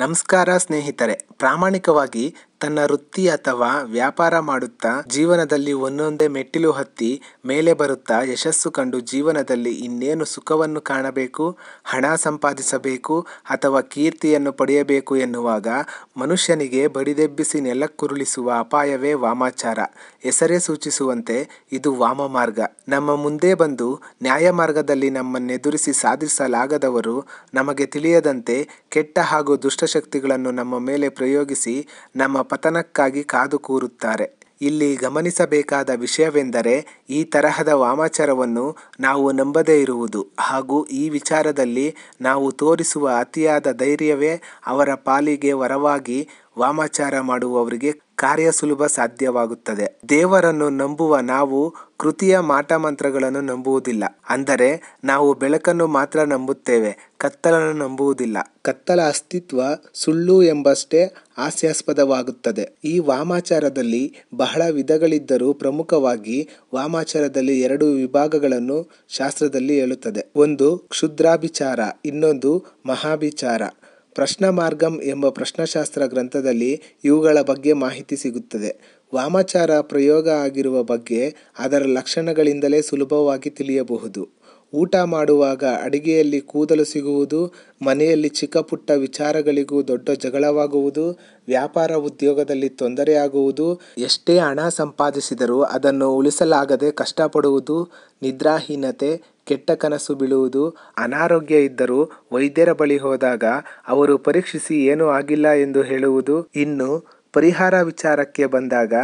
ನಮಸ್ಕಾರ ಸ್ನೇಹಿತರೆ ಪ್ರಾಮಾಣಿಕವಾಗಿ ತನ್ನ ವೃತ್ತಿ ಅಥವಾ ವ್ಯಾಪಾರ ಮಾಡುತ್ತಾ ಜೀವನದಲ್ಲಿ ಒಂದೊಂದೇ ಮೆಟ್ಟಿಲು ಹತ್ತಿ ಮೇಲೆ ಬರುತ್ತಾ ಯಶಸ್ಸು ಕಂಡು ಜೀವನದಲ್ಲಿ ಇನ್ನೇನು ಸುಖವನ್ನು ಕಾಣಬೇಕು ಹಣ ಸಂಪಾದಿಸಬೇಕು ಅಥವಾ ಕೀರ್ತಿಯನ್ನು ಪಡೆಯಬೇಕು ಎನ್ನುವಾಗ ಮನುಷ್ಯನಿಗೆ ಬಡಿದೆಬ್ಬಿಸಿ ನೆಲಕ್ಕುರುಳಿಸುವ ಅಪಾಯವೇ ವಾಮಾಚಾರ ಹೆಸರೇ ಸೂಚಿಸುವಂತೆ ಇದು ವಾಮ ಮಾರ್ಗ ನಮ್ಮ ಮುಂದೆ ಬಂದು ನ್ಯಾಯ ಮಾರ್ಗದಲ್ಲಿ ನಮ್ಮನ್ನೆದುರಿಸಿ ಸಾಧಿಸಲಾಗದವರು ನಮಗೆ ತಿಳಿಯದಂತೆ ಕೆಟ್ಟ ಹಾಗೂ ದುಷ್ಟಶಕ್ತಿಗಳನ್ನು ನಮ್ಮ ಮೇಲೆ ಪ್ರಯೋಗಿಸಿ ನಮ್ಮ ಪತನಕ್ಕಾಗಿ ಕಾದು ಕೂರುತ್ತಾರೆ ಇಲ್ಲಿ ಗಮನಿಸಬೇಕಾದ ವಿಷಯವೆಂದರೆ ಈ ತರಹದ ವಾಮಾಚಾರವನ್ನು ನಾವು ನಂಬದೇ ಇರುವುದು ಹಾಗೂ ಈ ವಿಚಾರದಲ್ಲಿ ನಾವು ತೋರಿಸುವ ಅತಿಯಾದ ಧೈರ್ಯವೇ ಅವರ ಪಾಲಿಗೆ ವರವಾಗಿ ವಾಮಾಚಾರ ಮಾಡುವವರಿಗೆ ಕಾರ್ಯ ಸುಲಭ ಸಾಧ್ಯವಾಗುತ್ತದೆ ದೇವರನ್ನು ನಂಬುವ ನಾವು ಕೃತಿಯ ಮಾಟಮಂತ್ರಗಳನ್ನು ನಂಬುವುದಿಲ್ಲ ಅಂದರೆ ನಾವು ಬೆಳಕನ್ನು ಮಾತ್ರ ನಂಬುತ್ತೇವೆ ಕತ್ತಲನ್ನು ನಂಬುವುದಿಲ್ಲ ಕತ್ತಲ ಅಸ್ತಿತ್ವ ಸುಳ್ಳು ಎಂಬಷ್ಟೇ ಹಾಸ್ಯಾಸ್ಪದವಾಗುತ್ತದೆ ಈ ವಾಮಾಚಾರದಲ್ಲಿ ಬಹಳ ವಿಧಗಳಿದ್ದರೂ ಪ್ರಮುಖವಾಗಿ ವಾಮಾಚಾರದಲ್ಲಿ ಎರಡು ವಿಭಾಗಗಳನ್ನು ಶಾಸ್ತ್ರದಲ್ಲಿ ಹೇಳುತ್ತದೆ ಒಂದು ಕ್ಷುದ್ರಾಭಿಚಾರ ಇನ್ನೊಂದು ಮಹಾಭಿಚಾರ ಮಾರ್ಗಂ ಎಂಬ ಪ್ರಶ್ನಶಾಸ್ತ್ರ ಗ್ರಂಥದಲ್ಲಿ ಇವುಗಳ ಬಗ್ಗೆ ಮಾಹಿತಿ ಸಿಗುತ್ತದೆ ವಾಮಾಚಾರ ಪ್ರಯೋಗ ಆಗಿರುವ ಬಗ್ಗೆ ಅದರ ಲಕ್ಷಣಗಳಿಂದಲೇ ಸುಲಭವಾಗಿ ತಿಳಿಯಬಹುದು ಊಟ ಮಾಡುವಾಗ ಅಡಿಗೆಯಲ್ಲಿ ಕೂದಲು ಸಿಗುವುದು ಮನೆಯಲ್ಲಿ ಚಿಕ್ಕ ಪುಟ್ಟ ವಿಚಾರಗಳಿಗೂ ದೊಡ್ಡ ಜಗಳವಾಗುವುದು ವ್ಯಾಪಾರ ಉದ್ಯೋಗದಲ್ಲಿ ತೊಂದರೆಯಾಗುವುದು ಎಷ್ಟೇ ಹಣ ಸಂಪಾದಿಸಿದರೂ ಅದನ್ನು ಉಳಿಸಲಾಗದೆ ಕಷ್ಟಪಡುವುದು ನಿದ್ರಾಹೀನತೆ ಕೆಟ್ಟ ಕನಸು ಬೀಳುವುದು ಅನಾರೋಗ್ಯ ಇದ್ದರೂ ವೈದ್ಯರ ಬಳಿ ಹೋದಾಗ ಅವರು ಪರೀಕ್ಷಿಸಿ ಏನೂ ಆಗಿಲ್ಲ ಎಂದು ಹೇಳುವುದು ಇನ್ನು ಪರಿಹಾರ ವಿಚಾರಕ್ಕೆ ಬಂದಾಗ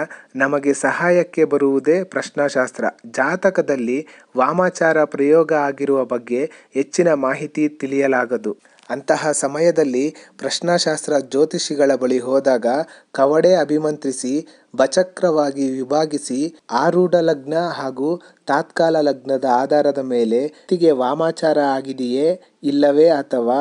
ನಮಗೆ ಸಹಾಯಕ್ಕೆ ಬರುವುದೇ ಪ್ರಶ್ನಾಶಾಸ್ತ್ರ ಜಾತಕದಲ್ಲಿ ವಾಮಾಚಾರ ಪ್ರಯೋಗ ಆಗಿರುವ ಬಗ್ಗೆ ಹೆಚ್ಚಿನ ಮಾಹಿತಿ ತಿಳಿಯಲಾಗದು ಅಂತಹ ಸಮಯದಲ್ಲಿ ಪ್ರಶ್ನಾಶಾಸ್ತ್ರ ಜ್ಯೋತಿಷಿಗಳ ಬಳಿ ಹೋದಾಗ ಕವಡೆ ಅಭಿಮಂತ್ರಿಸಿ ಬಚಕ್ರವಾಗಿ ವಿಭಾಗಿಸಿ ಆರೂಢ ಲಗ್ನ ಹಾಗೂ ತಾತ್ಕಾಲ ಲಗ್ನದ ಆಧಾರದ ಮೇಲೆ ವಾಮಾಚಾರ ಆಗಿದೆಯೇ ಇಲ್ಲವೇ ಅಥವಾ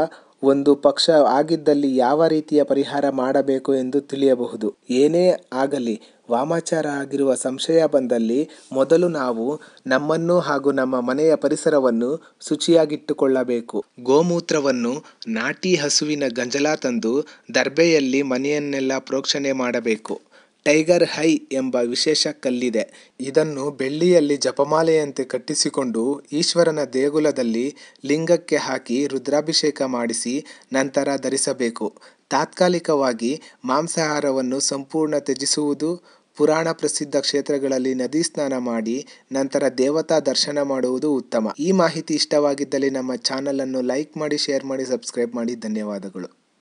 ಒಂದು ಪಕ್ಷ ಆಗಿದ್ದಲ್ಲಿ ಯಾವ ರೀತಿಯ ಪರಿಹಾರ ಮಾಡಬೇಕು ಎಂದು ತಿಳಿಯಬಹುದು ಏನೇ ಆಗಲಿ ವಾಮಾಚಾರ ಆಗಿರುವ ಸಂಶಯ ಬಂದಲ್ಲಿ ಮೊದಲು ನಾವು ನಮ್ಮನ್ನು ಹಾಗೂ ನಮ್ಮ ಮನೆಯ ಪರಿಸರವನ್ನು ಶುಚಿಯಾಗಿಟ್ಟುಕೊಳ್ಳಬೇಕು ಗೋಮೂತ್ರವನ್ನು ನಾಟಿ ಹಸುವಿನ ಗಂಜಲ ತಂದು ದರ್ಬೆಯಲ್ಲಿ ಮನೆಯನ್ನೆಲ್ಲ ಪ್ರೋಕ್ಷಣೆ ಮಾಡಬೇಕು ಟೈಗರ್ ಹೈ ಎಂಬ ವಿಶೇಷ ಕಲ್ಲಿದೆ ಇದನ್ನು ಬೆಳ್ಳಿಯಲ್ಲಿ ಜಪಮಾಲೆಯಂತೆ ಕಟ್ಟಿಸಿಕೊಂಡು ಈಶ್ವರನ ದೇಗುಲದಲ್ಲಿ ಲಿಂಗಕ್ಕೆ ಹಾಕಿ ರುದ್ರಾಭಿಷೇಕ ಮಾಡಿಸಿ ನಂತರ ಧರಿಸಬೇಕು ತಾತ್ಕಾಲಿಕವಾಗಿ ಮಾಂಸಾಹಾರವನ್ನು ಸಂಪೂರ್ಣ ತ್ಯಜಿಸುವುದು ಪುರಾಣ ಪ್ರಸಿದ್ಧ ಕ್ಷೇತ್ರಗಳಲ್ಲಿ ನದಿ ಸ್ನಾನ ಮಾಡಿ ನಂತರ ದೇವತಾ ದರ್ಶನ ಮಾಡುವುದು ಉತ್ತಮ ಈ ಮಾಹಿತಿ ಇಷ್ಟವಾಗಿದ್ದಲ್ಲಿ ನಮ್ಮ ಚಾನಲನ್ನು ಲೈಕ್ ಮಾಡಿ ಶೇರ್ ಮಾಡಿ ಸಬ್ಸ್ಕ್ರೈಬ್ ಮಾಡಿ ಧನ್ಯವಾದಗಳು